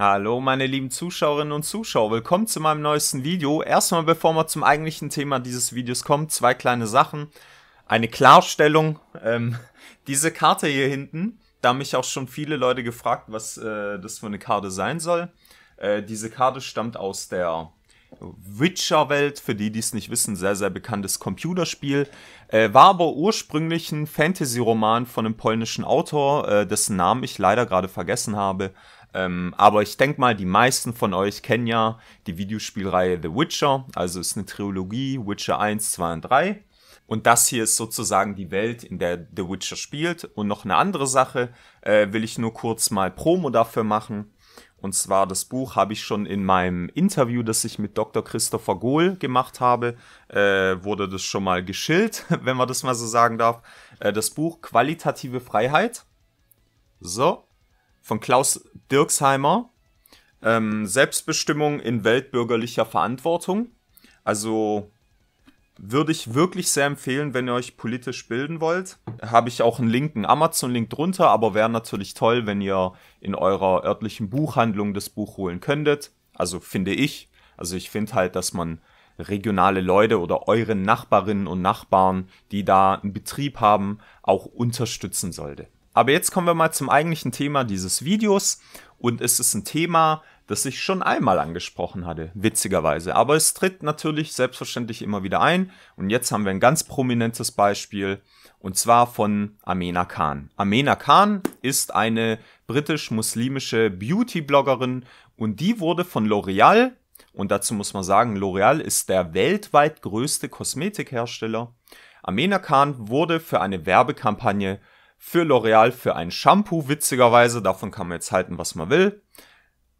Hallo meine lieben Zuschauerinnen und Zuschauer, willkommen zu meinem neuesten Video. Erstmal bevor wir zum eigentlichen Thema dieses Videos kommen, zwei kleine Sachen. Eine Klarstellung, ähm, diese Karte hier hinten, da haben mich auch schon viele Leute gefragt, was äh, das für eine Karte sein soll. Äh, diese Karte stammt aus der Witcher-Welt, für die, die es nicht wissen, sehr, sehr bekanntes Computerspiel. Äh, war aber ursprünglich ein Fantasy-Roman von einem polnischen Autor, äh, dessen Namen ich leider gerade vergessen habe. Ähm, aber ich denke mal, die meisten von euch kennen ja die Videospielreihe The Witcher. Also es ist eine Trilogie, Witcher 1, 2 und 3. Und das hier ist sozusagen die Welt, in der The Witcher spielt. Und noch eine andere Sache äh, will ich nur kurz mal Promo dafür machen. Und zwar das Buch habe ich schon in meinem Interview, das ich mit Dr. Christopher Gohl gemacht habe, äh, wurde das schon mal geschillt, wenn man das mal so sagen darf. Äh, das Buch Qualitative Freiheit. So, von Klaus Dirksheimer, ähm, Selbstbestimmung in weltbürgerlicher Verantwortung. Also würde ich wirklich sehr empfehlen, wenn ihr euch politisch bilden wollt. Habe ich auch einen linken Amazon-Link drunter, aber wäre natürlich toll, wenn ihr in eurer örtlichen Buchhandlung das Buch holen könntet. Also finde ich. Also ich finde halt, dass man regionale Leute oder eure Nachbarinnen und Nachbarn, die da einen Betrieb haben, auch unterstützen sollte. Aber jetzt kommen wir mal zum eigentlichen Thema dieses Videos und es ist ein Thema, das ich schon einmal angesprochen hatte, witzigerweise. Aber es tritt natürlich selbstverständlich immer wieder ein und jetzt haben wir ein ganz prominentes Beispiel und zwar von Amena Khan. Amena Khan ist eine britisch-muslimische Beauty-Bloggerin und die wurde von L'Oreal, und dazu muss man sagen, L'Oreal ist der weltweit größte Kosmetikhersteller, Amena Khan wurde für eine Werbekampagne für L'Oreal für ein Shampoo, witzigerweise, davon kann man jetzt halten, was man will,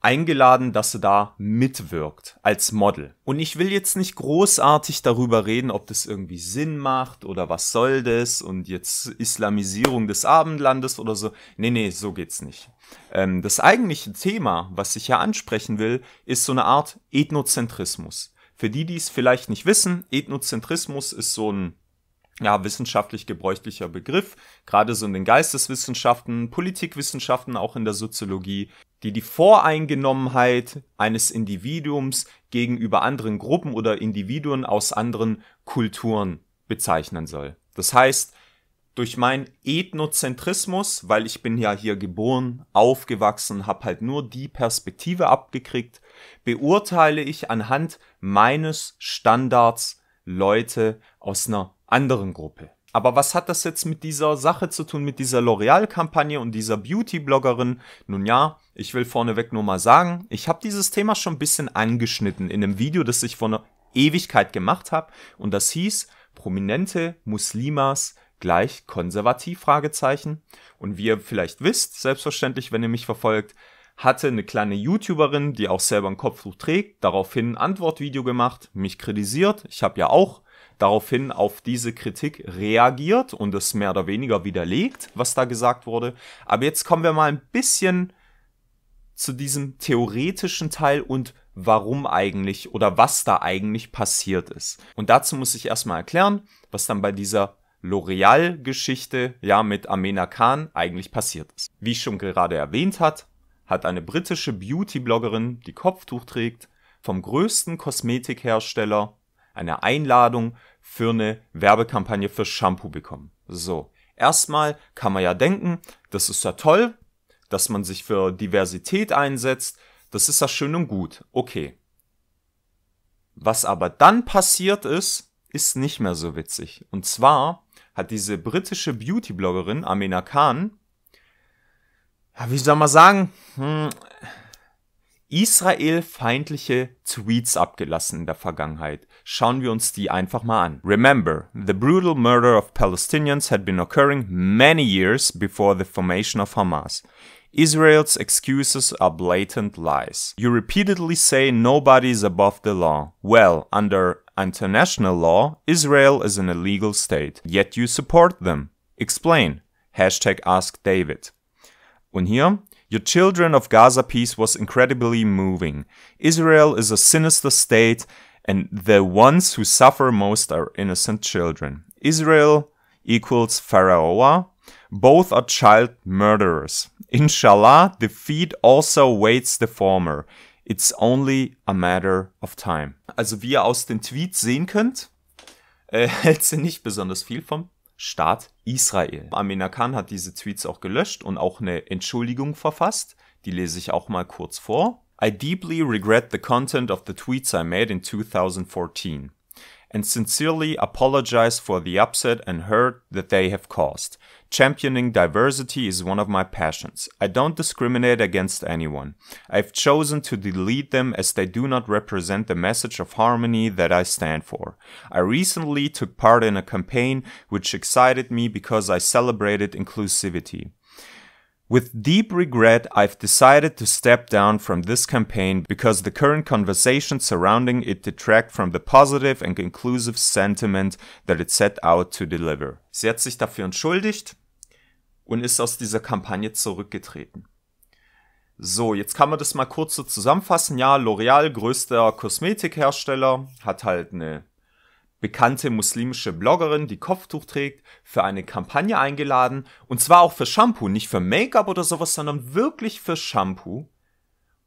eingeladen, dass sie da mitwirkt als Model. Und ich will jetzt nicht großartig darüber reden, ob das irgendwie Sinn macht oder was soll das und jetzt Islamisierung des Abendlandes oder so. Nee, nee, so geht's nicht. Ähm, das eigentliche Thema, was ich hier ansprechen will, ist so eine Art Ethnozentrismus. Für die, die es vielleicht nicht wissen, Ethnozentrismus ist so ein ja, wissenschaftlich gebräuchlicher Begriff, gerade so in den Geisteswissenschaften, Politikwissenschaften, auch in der Soziologie, die die Voreingenommenheit eines Individuums gegenüber anderen Gruppen oder Individuen aus anderen Kulturen bezeichnen soll. Das heißt, durch meinen Ethnozentrismus, weil ich bin ja hier geboren, aufgewachsen, habe halt nur die Perspektive abgekriegt, beurteile ich anhand meines Standards Leute aus einer anderen Gruppe. Aber was hat das jetzt mit dieser Sache zu tun, mit dieser L'Oreal-Kampagne und dieser Beauty-Bloggerin? Nun ja, ich will vorneweg nur mal sagen, ich habe dieses Thema schon ein bisschen angeschnitten in einem Video, das ich vor einer Ewigkeit gemacht habe und das hieß Prominente Muslimas gleich konservativ Fragezeichen. Und wie ihr vielleicht wisst, selbstverständlich, wenn ihr mich verfolgt, hatte eine kleine YouTuberin, die auch selber ein Kopftuch trägt, daraufhin ein Antwortvideo gemacht, mich kritisiert. Ich habe ja auch daraufhin auf diese Kritik reagiert und es mehr oder weniger widerlegt, was da gesagt wurde. Aber jetzt kommen wir mal ein bisschen zu diesem theoretischen Teil und warum eigentlich oder was da eigentlich passiert ist. Und dazu muss ich erstmal erklären, was dann bei dieser L'Oreal-Geschichte ja mit Amena Khan eigentlich passiert ist. Wie ich schon gerade erwähnt hat, hat eine britische Beauty-Bloggerin, die Kopftuch trägt, vom größten Kosmetikhersteller eine Einladung für eine Werbekampagne für Shampoo bekommen. So, erstmal kann man ja denken, das ist ja toll, dass man sich für Diversität einsetzt, das ist ja schön und gut, okay. Was aber dann passiert ist, ist nicht mehr so witzig. Und zwar hat diese britische Beauty-Bloggerin Amina Khan, ja, wie soll man sagen, hm, Israel-feindliche Tweets abgelassen in der Vergangenheit. Schauen wir uns die einfach mal an. Remember, the brutal murder of Palestinians had been occurring many years before the formation of Hamas. Israel's excuses are blatant lies. You repeatedly say nobody is above the law. Well, under international law, Israel is an illegal state. Yet you support them. Explain. Hashtag Ask David. Und hier, Your Children of Gaza piece was incredibly moving. Israel is a sinister state, and the ones who suffer most are innocent children. Israel equals Pharaoh. Both are child murderers. Inshallah, defeat also awaits the former. It's only a matter of time. Also wie ihr aus den Tweets sehen könnt, äh, hält sie nicht besonders viel vom Staat Israel. Amina Khan hat diese Tweets auch gelöscht und auch eine Entschuldigung verfasst. Die lese ich auch mal kurz vor. I deeply regret the content of the tweets I made in 2014. and sincerely apologize for the upset and hurt that they have caused. Championing diversity is one of my passions. I don't discriminate against anyone. I've chosen to delete them as they do not represent the message of harmony that I stand for. I recently took part in a campaign which excited me because I celebrated inclusivity. With deep regret, I've decided to step down from this campaign because the current conversation surrounding it detract from the positive and inclusive sentiment that it set out to deliver. Sie hat sich dafür entschuldigt und ist aus dieser Kampagne zurückgetreten. So, jetzt kann man das mal kurz so zusammenfassen. Ja, L'Oreal, größter Kosmetikhersteller, hat halt eine bekannte muslimische Bloggerin, die Kopftuch trägt, für eine Kampagne eingeladen. Und zwar auch für Shampoo, nicht für Make-up oder sowas, sondern wirklich für Shampoo,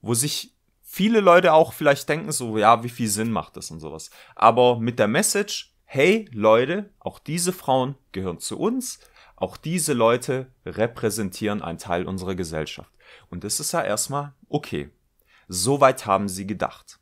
wo sich viele Leute auch vielleicht denken, so, ja, wie viel Sinn macht das und sowas. Aber mit der Message, hey Leute, auch diese Frauen gehören zu uns, auch diese Leute repräsentieren einen Teil unserer Gesellschaft. Und das ist ja erstmal okay. Soweit haben sie gedacht.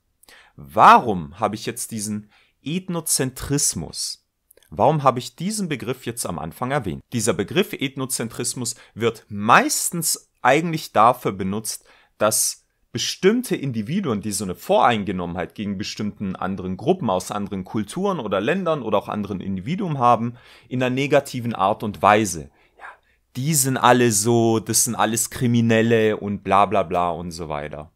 Warum habe ich jetzt diesen Ethnozentrismus. Warum habe ich diesen Begriff jetzt am Anfang erwähnt? Dieser Begriff Ethnozentrismus wird meistens eigentlich dafür benutzt, dass bestimmte Individuen, die so eine Voreingenommenheit gegen bestimmten anderen Gruppen aus anderen Kulturen oder Ländern oder auch anderen Individuen haben, in einer negativen Art und Weise. Ja, die sind alle so, das sind alles Kriminelle und bla bla bla und so weiter.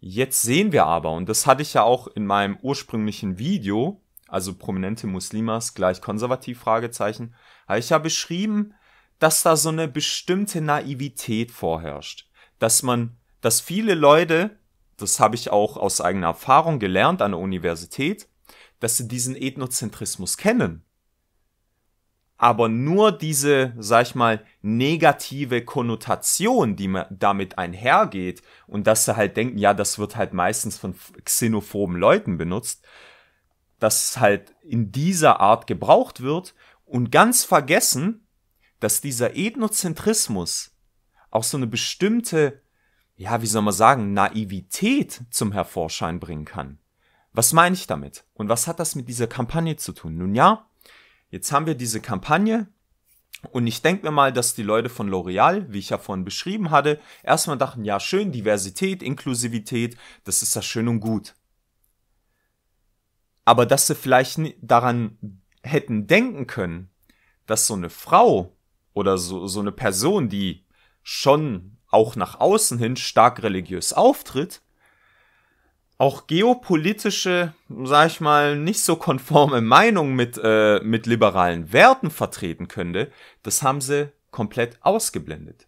Jetzt sehen wir aber, und das hatte ich ja auch in meinem ursprünglichen Video, also prominente Muslimas gleich konservativ Fragezeichen, habe ich ja beschrieben, dass da so eine bestimmte Naivität vorherrscht, dass man, dass viele Leute, das habe ich auch aus eigener Erfahrung gelernt an der Universität, dass sie diesen Ethnozentrismus kennen aber nur diese, sag ich mal, negative Konnotation, die damit einhergeht und dass sie halt denken, ja, das wird halt meistens von xenophoben Leuten benutzt, dass es halt in dieser Art gebraucht wird und ganz vergessen, dass dieser Ethnozentrismus auch so eine bestimmte, ja, wie soll man sagen, Naivität zum Hervorschein bringen kann. Was meine ich damit? Und was hat das mit dieser Kampagne zu tun? Nun ja, Jetzt haben wir diese Kampagne, und ich denke mir mal, dass die Leute von L'Oreal, wie ich ja vorhin beschrieben hatte, erstmal dachten, ja schön, Diversität, Inklusivität, das ist ja schön und gut. Aber dass sie vielleicht daran hätten denken können, dass so eine Frau oder so, so eine Person, die schon auch nach außen hin stark religiös auftritt, auch geopolitische, sag ich mal, nicht so konforme Meinung mit, äh, mit liberalen Werten vertreten könnte, das haben sie komplett ausgeblendet.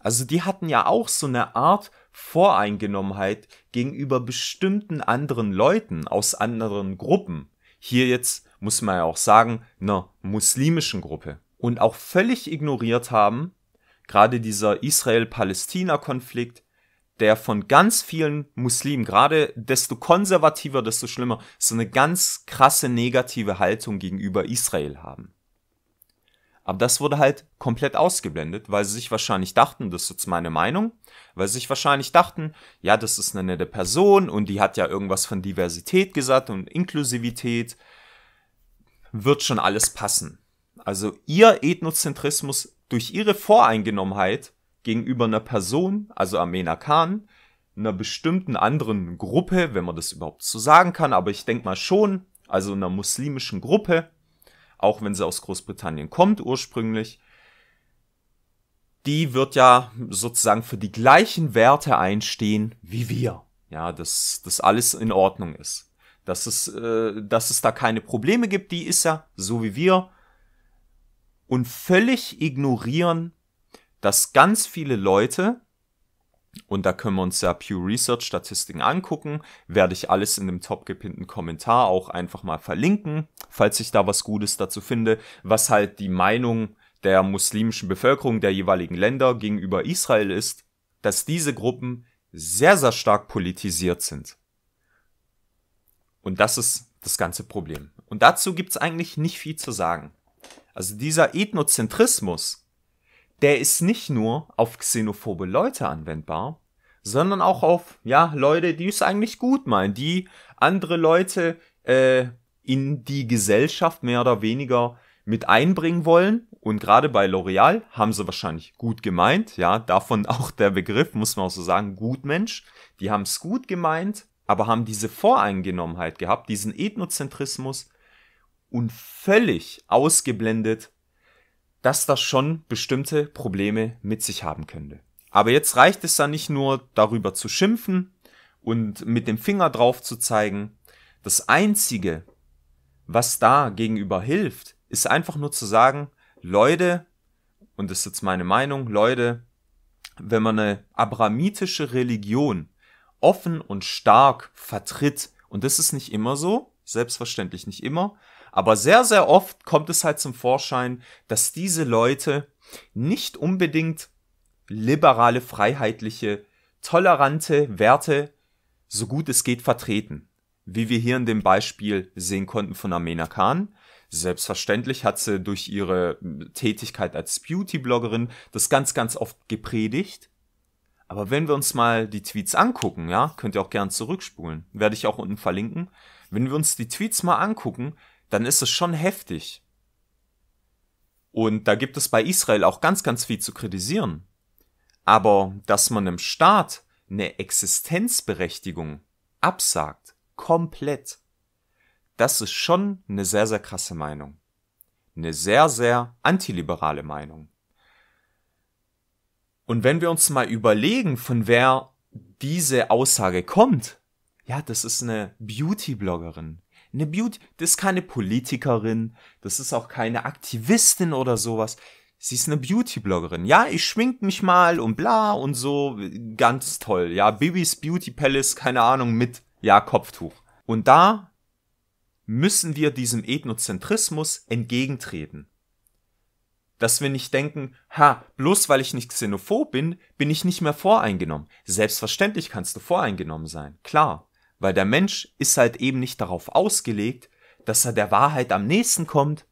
Also die hatten ja auch so eine Art Voreingenommenheit gegenüber bestimmten anderen Leuten aus anderen Gruppen. Hier jetzt muss man ja auch sagen, einer muslimischen Gruppe. Und auch völlig ignoriert haben, gerade dieser Israel-Palästina-Konflikt, der von ganz vielen Muslimen, gerade desto konservativer, desto schlimmer, so eine ganz krasse negative Haltung gegenüber Israel haben. Aber das wurde halt komplett ausgeblendet, weil sie sich wahrscheinlich dachten, das ist jetzt meine Meinung, weil sie sich wahrscheinlich dachten, ja, das ist eine nette Person und die hat ja irgendwas von Diversität gesagt und Inklusivität, wird schon alles passen. Also ihr Ethnozentrismus durch ihre Voreingenommenheit gegenüber einer Person, also Amena Khan, einer bestimmten anderen Gruppe, wenn man das überhaupt so sagen kann, aber ich denke mal schon, also einer muslimischen Gruppe, auch wenn sie aus Großbritannien kommt ursprünglich, die wird ja sozusagen für die gleichen Werte einstehen wie wir. Ja, dass das alles in Ordnung ist. Dass es, äh, dass es da keine Probleme gibt, die ist ja, so wie wir, und völlig ignorieren, dass ganz viele Leute, und da können wir uns ja Pew Research Statistiken angucken, werde ich alles in dem topgepinnten Kommentar auch einfach mal verlinken, falls ich da was Gutes dazu finde, was halt die Meinung der muslimischen Bevölkerung der jeweiligen Länder gegenüber Israel ist, dass diese Gruppen sehr, sehr stark politisiert sind. Und das ist das ganze Problem. Und dazu gibt's eigentlich nicht viel zu sagen. Also dieser Ethnozentrismus, der ist nicht nur auf xenophobe Leute anwendbar, sondern auch auf, ja, Leute, die es eigentlich gut meinen, die andere Leute äh, in die Gesellschaft mehr oder weniger mit einbringen wollen. Und gerade bei L'Oreal haben sie wahrscheinlich gut gemeint, ja, davon auch der Begriff, muss man auch so sagen, Gutmensch. Die haben es gut gemeint, aber haben diese Voreingenommenheit gehabt, diesen Ethnozentrismus und völlig ausgeblendet, dass das schon bestimmte Probleme mit sich haben könnte. Aber jetzt reicht es dann nicht nur darüber zu schimpfen und mit dem Finger drauf zu zeigen. Das Einzige, was da gegenüber hilft, ist einfach nur zu sagen, Leute, und das ist jetzt meine Meinung, Leute, wenn man eine abramitische Religion offen und stark vertritt, und das ist nicht immer so, selbstverständlich nicht immer, aber sehr, sehr oft kommt es halt zum Vorschein, dass diese Leute nicht unbedingt liberale, freiheitliche, tolerante Werte so gut es geht vertreten. Wie wir hier in dem Beispiel sehen konnten von Amena Khan. Selbstverständlich hat sie durch ihre Tätigkeit als Beauty-Bloggerin das ganz, ganz oft gepredigt. Aber wenn wir uns mal die Tweets angucken, ja, könnt ihr auch gern zurückspulen, werde ich auch unten verlinken. Wenn wir uns die Tweets mal angucken, dann ist es schon heftig. Und da gibt es bei Israel auch ganz, ganz viel zu kritisieren. Aber dass man einem Staat eine Existenzberechtigung absagt, komplett, das ist schon eine sehr, sehr krasse Meinung. Eine sehr, sehr antiliberale Meinung. Und wenn wir uns mal überlegen, von wer diese Aussage kommt, ja, das ist eine Beauty-Bloggerin, eine Beauty, das ist keine Politikerin, das ist auch keine Aktivistin oder sowas. Sie ist eine Beauty-Bloggerin. Ja, ich schmink mich mal und bla und so. Ganz toll. Ja, Bibis Beauty Palace, keine Ahnung, mit, ja, Kopftuch. Und da müssen wir diesem Ethnozentrismus entgegentreten. Dass wir nicht denken, ha, bloß weil ich nicht xenophob bin, bin ich nicht mehr voreingenommen. Selbstverständlich kannst du voreingenommen sein. Klar weil der Mensch ist halt eben nicht darauf ausgelegt, dass er der Wahrheit am nächsten kommt,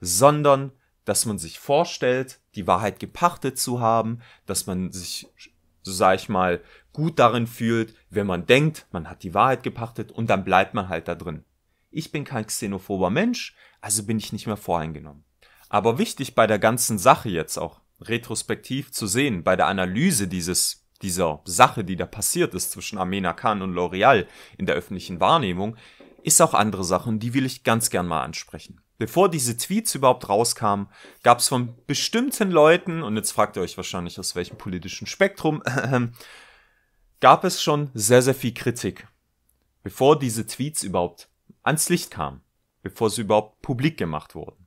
sondern dass man sich vorstellt, die Wahrheit gepachtet zu haben, dass man sich, so sag ich mal, gut darin fühlt, wenn man denkt, man hat die Wahrheit gepachtet und dann bleibt man halt da drin. Ich bin kein xenophober Mensch, also bin ich nicht mehr voreingenommen. Aber wichtig bei der ganzen Sache jetzt auch, retrospektiv zu sehen, bei der Analyse dieses dieser Sache, die da passiert ist zwischen Amena Khan und L'Oreal in der öffentlichen Wahrnehmung, ist auch andere Sachen, die will ich ganz gern mal ansprechen. Bevor diese Tweets überhaupt rauskamen, gab es von bestimmten Leuten, und jetzt fragt ihr euch wahrscheinlich aus welchem politischen Spektrum, gab es schon sehr, sehr viel Kritik. Bevor diese Tweets überhaupt ans Licht kamen, bevor sie überhaupt publik gemacht wurden.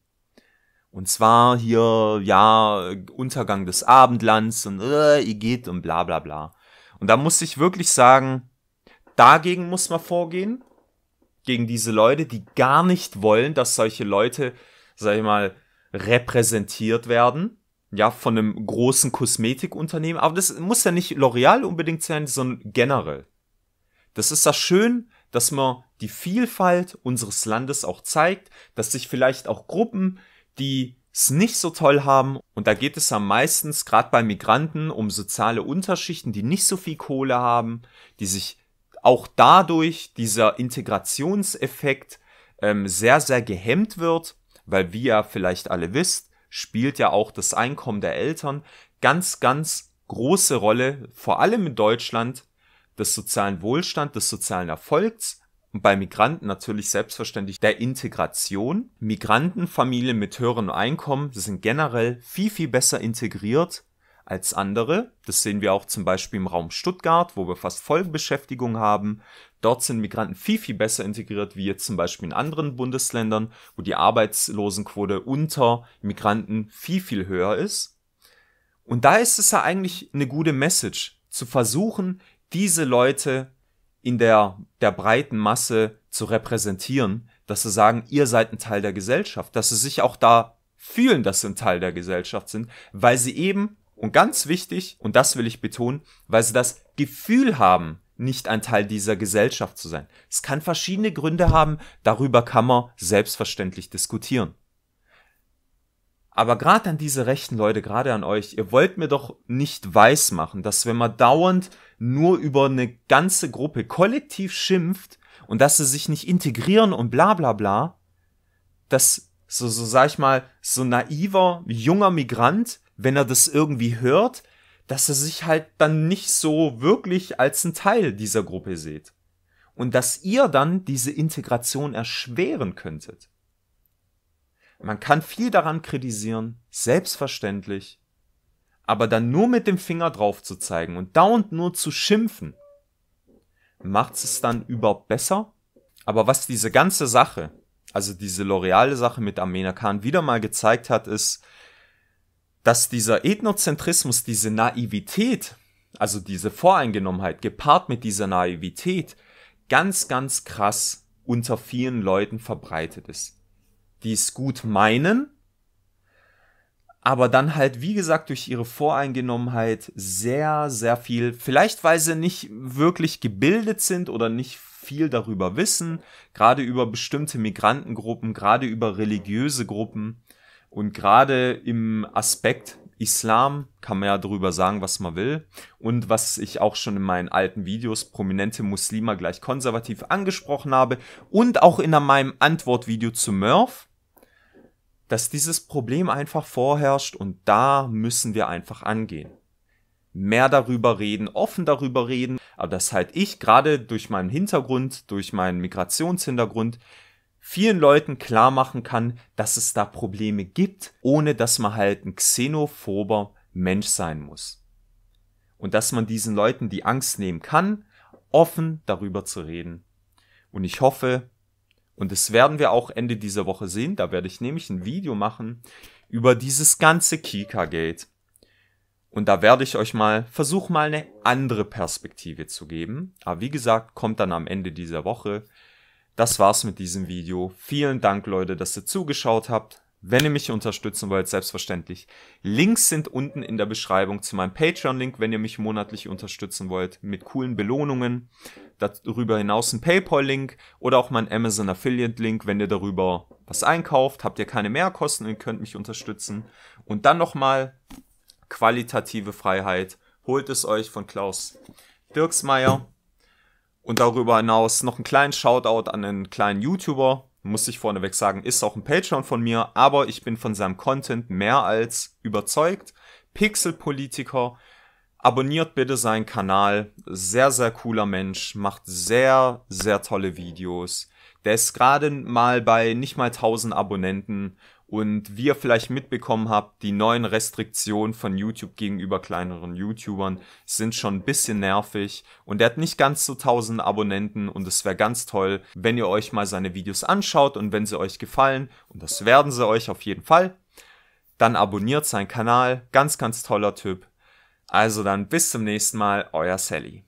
Und zwar hier, ja, Untergang des Abendlands und äh, ihr geht und bla bla bla. Und da muss ich wirklich sagen, dagegen muss man vorgehen. Gegen diese Leute, die gar nicht wollen, dass solche Leute, sag ich mal, repräsentiert werden. Ja, von einem großen Kosmetikunternehmen. Aber das muss ja nicht L'Oreal unbedingt sein, sondern generell. Das ist das schön, dass man die Vielfalt unseres Landes auch zeigt, dass sich vielleicht auch Gruppen, die es nicht so toll haben. Und da geht es am meisten, gerade bei Migranten, um soziale Unterschichten, die nicht so viel Kohle haben, die sich auch dadurch dieser Integrationseffekt ähm, sehr, sehr gehemmt wird, weil wie ihr vielleicht alle wisst, spielt ja auch das Einkommen der Eltern ganz, ganz große Rolle, vor allem in Deutschland, des sozialen Wohlstand, des sozialen Erfolgs, und bei Migranten natürlich selbstverständlich der Integration. Migrantenfamilien mit höherem Einkommen sind generell viel, viel besser integriert als andere. Das sehen wir auch zum Beispiel im Raum Stuttgart, wo wir fast Vollbeschäftigung haben. Dort sind Migranten viel, viel besser integriert wie jetzt zum Beispiel in anderen Bundesländern, wo die Arbeitslosenquote unter Migranten viel, viel höher ist. Und da ist es ja eigentlich eine gute Message, zu versuchen, diese Leute in der, der breiten Masse zu repräsentieren, dass sie sagen, ihr seid ein Teil der Gesellschaft, dass sie sich auch da fühlen, dass sie ein Teil der Gesellschaft sind, weil sie eben, und ganz wichtig, und das will ich betonen, weil sie das Gefühl haben, nicht ein Teil dieser Gesellschaft zu sein. Es kann verschiedene Gründe haben, darüber kann man selbstverständlich diskutieren. Aber gerade an diese rechten Leute, gerade an euch, ihr wollt mir doch nicht weismachen, dass wenn man dauernd nur über eine ganze Gruppe kollektiv schimpft und dass sie sich nicht integrieren und bla bla bla, dass so, so sag ich mal, so naiver, junger Migrant, wenn er das irgendwie hört, dass er sich halt dann nicht so wirklich als ein Teil dieser Gruppe seht. Und dass ihr dann diese Integration erschweren könntet. Man kann viel daran kritisieren, selbstverständlich, aber dann nur mit dem Finger drauf zu zeigen und dauernd nur zu schimpfen, macht es dann überhaupt besser? Aber was diese ganze Sache, also diese L'Oreal-Sache mit Armena Khan wieder mal gezeigt hat, ist, dass dieser Ethnozentrismus, diese Naivität, also diese Voreingenommenheit gepaart mit dieser Naivität ganz, ganz krass unter vielen Leuten verbreitet ist die es gut meinen, aber dann halt, wie gesagt, durch ihre Voreingenommenheit sehr, sehr viel, vielleicht weil sie nicht wirklich gebildet sind oder nicht viel darüber wissen, gerade über bestimmte Migrantengruppen, gerade über religiöse Gruppen und gerade im Aspekt Islam kann man ja darüber sagen, was man will. Und was ich auch schon in meinen alten Videos prominente Muslime gleich konservativ angesprochen habe und auch in meinem Antwortvideo zu Murph, dass dieses Problem einfach vorherrscht und da müssen wir einfach angehen. Mehr darüber reden, offen darüber reden, aber das halt ich gerade durch meinen Hintergrund, durch meinen Migrationshintergrund vielen Leuten klar machen kann, dass es da Probleme gibt, ohne dass man halt ein xenophober Mensch sein muss. Und dass man diesen Leuten die Angst nehmen kann, offen darüber zu reden. Und ich hoffe, und das werden wir auch Ende dieser Woche sehen, da werde ich nämlich ein Video machen über dieses ganze Kika-Gate. Und da werde ich euch mal versuchen, mal eine andere Perspektive zu geben. Aber wie gesagt, kommt dann am Ende dieser Woche. Das war's mit diesem Video. Vielen Dank, Leute, dass ihr zugeschaut habt. Wenn ihr mich unterstützen wollt, selbstverständlich. Links sind unten in der Beschreibung zu meinem Patreon-Link, wenn ihr mich monatlich unterstützen wollt, mit coolen Belohnungen. Darüber hinaus ein PayPal-Link oder auch mein Amazon Affiliate-Link, wenn ihr darüber was einkauft, habt ihr keine Mehrkosten und könnt mich unterstützen. Und dann nochmal qualitative Freiheit. Holt es euch von Klaus Dirksmeier. Und darüber hinaus noch einen kleinen Shoutout an einen kleinen YouTuber, muss ich vorneweg sagen, ist auch ein Patreon von mir, aber ich bin von seinem Content mehr als überzeugt. Pixelpolitiker, abonniert bitte seinen Kanal. Sehr, sehr cooler Mensch, macht sehr, sehr tolle Videos. Der ist gerade mal bei nicht mal 1000 Abonnenten und wie ihr vielleicht mitbekommen habt, die neuen Restriktionen von YouTube gegenüber kleineren YouTubern sind schon ein bisschen nervig und er hat nicht ganz so 1000 Abonnenten und es wäre ganz toll, wenn ihr euch mal seine Videos anschaut und wenn sie euch gefallen und das werden sie euch auf jeden Fall, dann abonniert seinen Kanal, ganz, ganz toller Typ. Also dann bis zum nächsten Mal, euer Sally.